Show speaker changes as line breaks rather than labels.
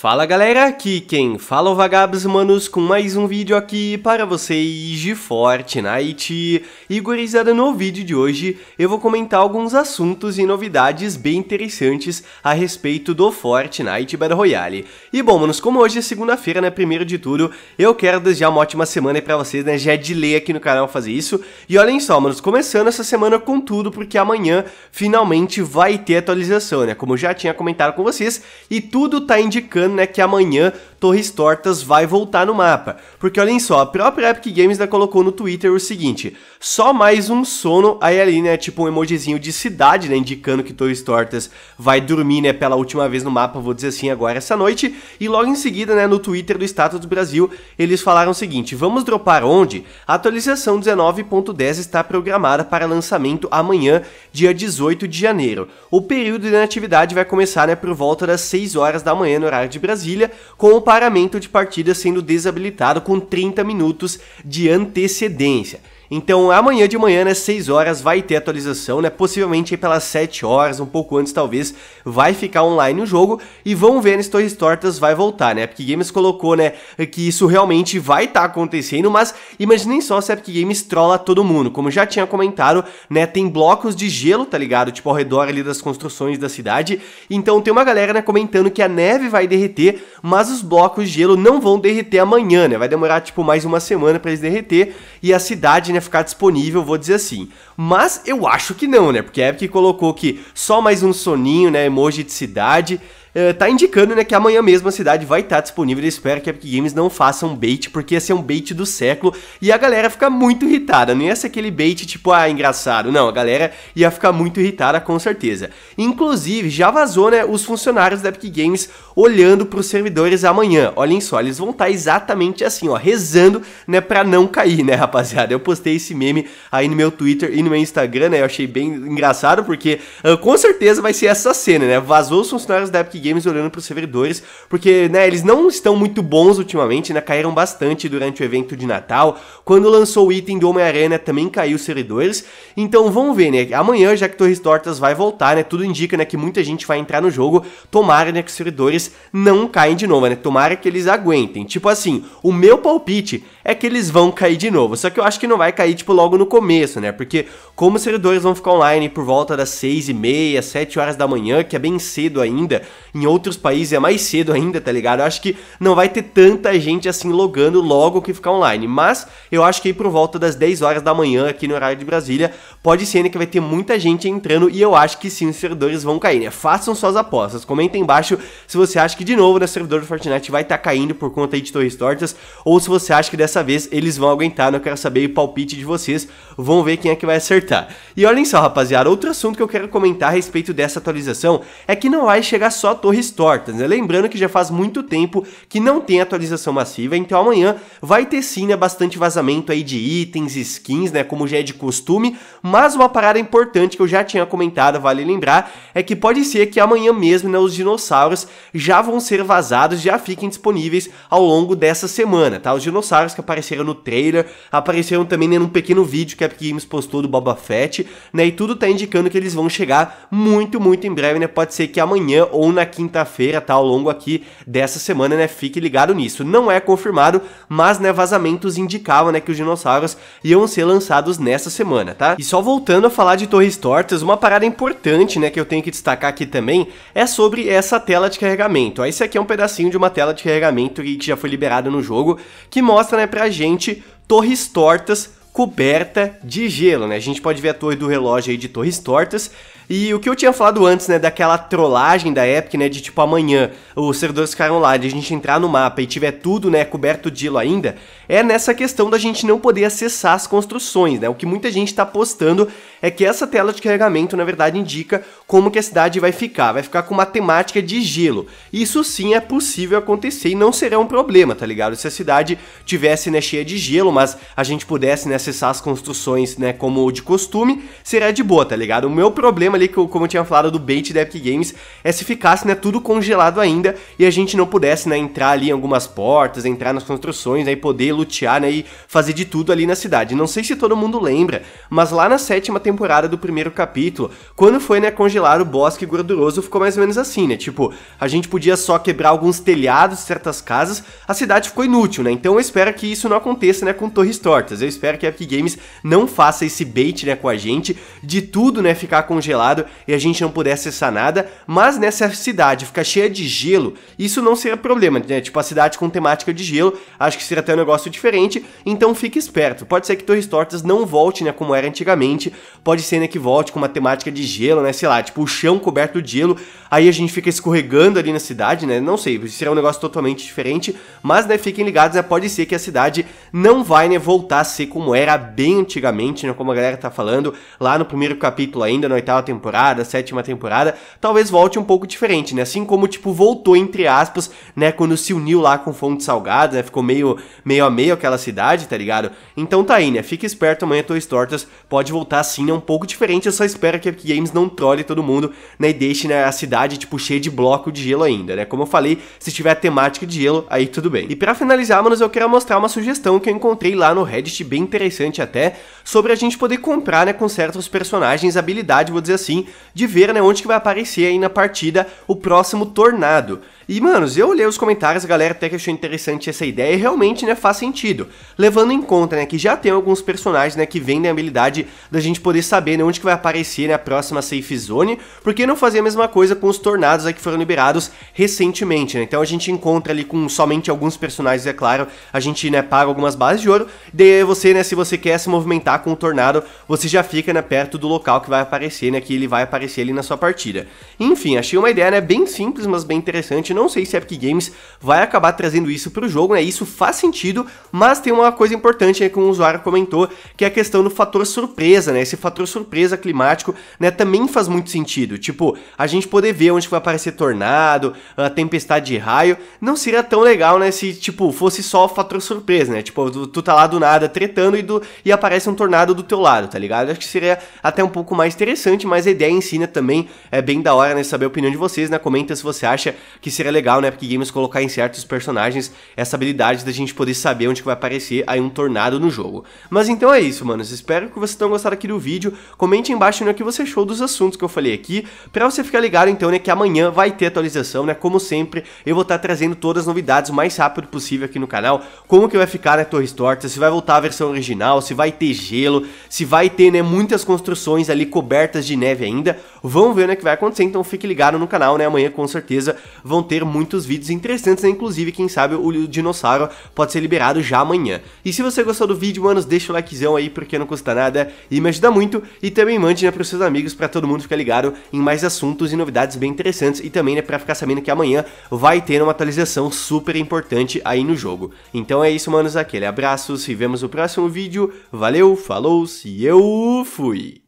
Fala galera, aqui quem fala é o Vagabos Manos com mais um vídeo aqui para vocês de Fortnite. E gurizada, no vídeo de hoje eu vou comentar alguns assuntos e novidades bem interessantes a respeito do Fortnite Battle Royale. E bom, manos, como hoje é segunda-feira, né, primeiro de tudo, eu quero desejar uma ótima semana para vocês, né, já é de ler aqui no canal fazer isso. E olhem só, manos, começando essa semana com tudo, porque amanhã finalmente vai ter atualização, né, como eu já tinha comentado com vocês, e tudo tá indicando lembrando né, que amanhã Torres Tortas vai voltar no mapa. Porque olhem só, a própria Epic Games né, colocou no Twitter o seguinte: só mais um sono, aí ali, né? Tipo um emojizinho de cidade, né? Indicando que Torres Tortas vai dormir, né? Pela última vez no mapa, vou dizer assim, agora essa noite. E logo em seguida, né? No Twitter do Status do Brasil, eles falaram o seguinte: vamos dropar onde? A atualização 19.10 está programada para lançamento amanhã, dia 18 de janeiro. O período de inatividade vai começar, né? Por volta das 6 horas da manhã no horário de de Brasília, com o paramento de partida sendo desabilitado com 30 minutos de antecedência. Então amanhã de manhã, né, 6 horas, vai ter atualização, né? Possivelmente pelas 7 horas, um pouco antes talvez, vai ficar online o jogo e vamos ver né, se Torres Tortas vai voltar, né? Epic Games colocou, né, que isso realmente vai estar tá acontecendo, mas imaginem só se a Epic Games trola todo mundo. Como já tinha comentado, né, tem blocos de gelo, tá ligado? Tipo ao redor ali das construções da cidade. Então tem uma galera, né, comentando que a neve vai derreter, mas os blocos de gelo não vão derreter amanhã, né? Vai demorar tipo mais uma semana para eles derreter e a cidade, né, ficar disponível, vou dizer assim. Mas eu acho que não, né? Porque a Epic colocou que só mais um soninho, né? Emoji de cidade. Eh, tá indicando né, que amanhã mesmo a cidade vai estar tá disponível. Eu espero que a Epic Games não faça um bait, porque ia ser um bait do século e a galera fica muito irritada. Não ia ser aquele bait tipo, ah, engraçado. Não, a galera ia ficar muito irritada com certeza. Inclusive, já vazou né, os funcionários da Epic Games olhando para os servidores amanhã. Olhem só, eles vão estar tá exatamente assim, ó, rezando né, para não cair, né, rapaziada? Eu postei esse meme aí no meu Twitter e no meu Instagram, né? Eu achei bem engraçado, porque uh, com certeza vai ser essa cena, né? Vazou os funcionários da Epic Games games olhando para os servidores, porque né, eles não estão muito bons ultimamente, né, caíram bastante durante o evento de Natal. Quando lançou o item do Homem-Aranha também caiu os servidores. Então vamos ver, né? Amanhã já que Torres Tortas vai voltar, né? Tudo indica, né, que muita gente vai entrar no jogo. Tomara, né, que os servidores não caem de novo, né? Tomara que eles aguentem. Tipo assim, o meu palpite é que eles vão cair de novo. Só que eu acho que não vai cair, tipo, logo no começo, né? Porque como os servidores vão ficar online por volta das 6 e meia, 7 horas da manhã, que é bem cedo ainda, em outros países é mais cedo ainda, tá ligado? Eu acho que não vai ter tanta gente assim logando logo que ficar online. Mas eu acho que aí por volta das 10 horas da manhã aqui no horário de Brasília, pode ser ainda né, que vai ter muita gente entrando e eu acho que sim, os servidores vão cair, né? Façam suas apostas. comentem embaixo se você acha que de novo o né, servidor do Fortnite vai estar tá caindo por conta aí de torres tortas ou se você acha que dessa vez eles vão aguentar. Né? Eu quero saber o palpite de vocês. Vamos ver quem é que vai acertar. E olhem só, rapaziada, outro assunto que eu quero comentar a respeito dessa atualização é que não vai chegar só torres tortas, né? Lembrando que já faz muito tempo que não tem atualização massiva, então amanhã vai ter sim, né, bastante vazamento aí de itens, skins, né, como já é de costume, mas uma parada importante que eu já tinha comentado, vale lembrar, é que pode ser que amanhã mesmo, né, os dinossauros já vão ser vazados, já fiquem disponíveis ao longo dessa semana, tá? Os dinossauros que apareceram no trailer, apareceram também né, num pequeno vídeo que a Epic Games postou do Boba Fett, né, e tudo tá indicando que eles vão chegar muito, muito em breve, né, pode ser que amanhã ou na quinta-feira, tá? Ao longo aqui dessa semana, né? Fique ligado nisso. Não é confirmado, mas, né, vazamentos indicavam, né, que os dinossauros iam ser lançados nessa semana, tá? E só voltando a falar de Torres Tortas, uma parada importante, né, que eu tenho que destacar aqui também, é sobre essa tela de carregamento. Ó, esse aqui é um pedacinho de uma tela de carregamento que já foi liberada no jogo, que mostra, né, pra gente torres tortas coberta de gelo, né? A gente pode ver a torre do relógio aí de torres tortas. E o que eu tinha falado antes, né, daquela trollagem da Epic, né, de tipo amanhã os servidores ficaram lá, de a gente entrar no mapa e tiver tudo, né, coberto de gelo ainda, é nessa questão da gente não poder acessar as construções, né? O que muita gente está postando é que essa tela de carregamento, na verdade, indica como que a cidade vai ficar, vai ficar com uma temática de gelo. Isso sim é possível acontecer e não será um problema, tá ligado? Se a cidade tivesse, né, cheia de gelo, mas a gente pudesse, né, acessar as construções, né, como de costume, seria de boa, tá ligado? O meu problema ali, que eu, como eu tinha falado do bait da Epic Games, é se ficasse, né, tudo congelado ainda e a gente não pudesse, né, entrar ali em algumas portas, entrar nas construções, aí né, e poder lutear, né, e fazer de tudo ali na cidade. Não sei se todo mundo lembra, mas lá na sétima temporada do primeiro capítulo, quando foi, né, congelar o bosque gorduroso, ficou mais ou menos assim, né, tipo, a gente podia só quebrar alguns telhados de certas casas, a cidade ficou inútil, né, então eu espero que isso não aconteça, né, com Torres Tortas, eu espero que a Epic Games não faça esse bait, né, com a gente, de tudo, né, ficar congelado e a gente não puder acessar nada, mas nessa cidade ficar cheia de gelo, isso não seria problema, né, tipo, a cidade com temática de gelo, acho que seria até um negócio negócio diferente, então fique esperto. Pode ser que Torres Tortas não volte, né, como era antigamente, pode ser, né, que volte com uma temática de gelo, né, sei lá, tipo o chão coberto de gelo, aí a gente fica escorregando ali na cidade, né, não sei, será um negócio totalmente diferente, mas, né, fiquem ligados, né, pode ser que a cidade não vai, né, voltar a ser como era bem antigamente, né, como a galera tá falando, lá no primeiro capítulo ainda, na oitava temporada, sétima temporada, talvez volte um pouco diferente, né, assim como, tipo, voltou, entre aspas, né, quando se uniu lá com Fonte Salgada, né, ficou meio, meio amigo meio aquela cidade, tá ligado? Então tá aí, né? Fica esperto, amanhã Toy Tortas pode voltar sim, é um pouco diferente, eu só espero que a Games não trole todo mundo, né? E deixe né, a cidade, tipo, cheia de bloco de gelo ainda, né? Como eu falei, se tiver temática de gelo, aí tudo bem. E pra finalizar, manos, eu quero mostrar uma sugestão que eu encontrei lá no Reddit, bem interessante até, sobre a gente poder comprar, né, com certos personagens, habilidade, vou dizer assim, de ver, né, onde que vai aparecer aí na partida o próximo tornado. E, manos, eu olhei os comentários, a galera até que achou interessante essa ideia e realmente, né, faz sentido. Levando em conta, né, que já tem alguns personagens, né, que vendem a habilidade da gente poder saber, né, onde que vai aparecer, né, a próxima safe zone, porque não fazer a mesma coisa com os tornados aí que foram liberados recentemente, né? Então a gente encontra ali com somente alguns personagens, é claro, a gente, né, paga algumas bases de ouro, daí você, né, se você quer se movimentar com o tornado, você já fica, né, perto do local que vai aparecer, né, que ele vai aparecer ali na sua partida. Enfim, achei uma ideia, né, bem simples, mas bem interessante, não sei se a Epic Games vai acabar trazendo isso para o jogo, né? Isso faz sentido, mas tem uma coisa importante aí que um usuário comentou, que é a questão do fator surpresa, né? Esse fator surpresa climático, né, também faz muito sentido. Tipo, a gente poder ver onde vai aparecer tornado, a tempestade de raio, não seria tão legal, né, se tipo fosse só o fator surpresa, né? Tipo, tu, tá lá do nada tretando e do e aparece um tornado do teu lado, tá ligado? Acho que seria até um pouco mais interessante, mas a ideia ensina né, também é bem da hora, né, saber a opinião de vocês, né? Comenta se você acha que seria legal, né? Porque games é colocar em certos personagens essa habilidade da gente poder saber onde que vai aparecer aí um tornado no jogo. Mas então é isso, manos. Espero que vocês tenham gostado aqui do vídeo. Comente embaixo né, o que você achou dos assuntos que eu falei aqui, pra você ficar ligado então, né, que amanhã vai ter atualização, né? Como sempre, eu vou estar trazendo todas as novidades o mais rápido possível aqui no canal. Como que vai ficar, né, Torres Tortas, se vai voltar a versão original, se vai ter gelo, se vai ter, né, muitas construções ali cobertas de neve ainda. Vamos ver, né, o que vai acontecer, então fique ligado no canal, né? Amanhã com certeza vão ter muitos vídeos interessantes, né? inclusive, quem sabe o dinossauro pode ser liberado já amanhã. E se você gostou do vídeo, manos, deixa o likezão aí, porque não custa nada e me ajuda muito. E também mande né, para os seus amigos, para todo mundo ficar ligado em mais assuntos e novidades bem interessantes. E também, né, para ficar sabendo que amanhã vai ter uma atualização super importante aí no jogo. Então é isso, manos, aquele abraço, se vemos no próximo vídeo. Valeu, falou, se eu fui!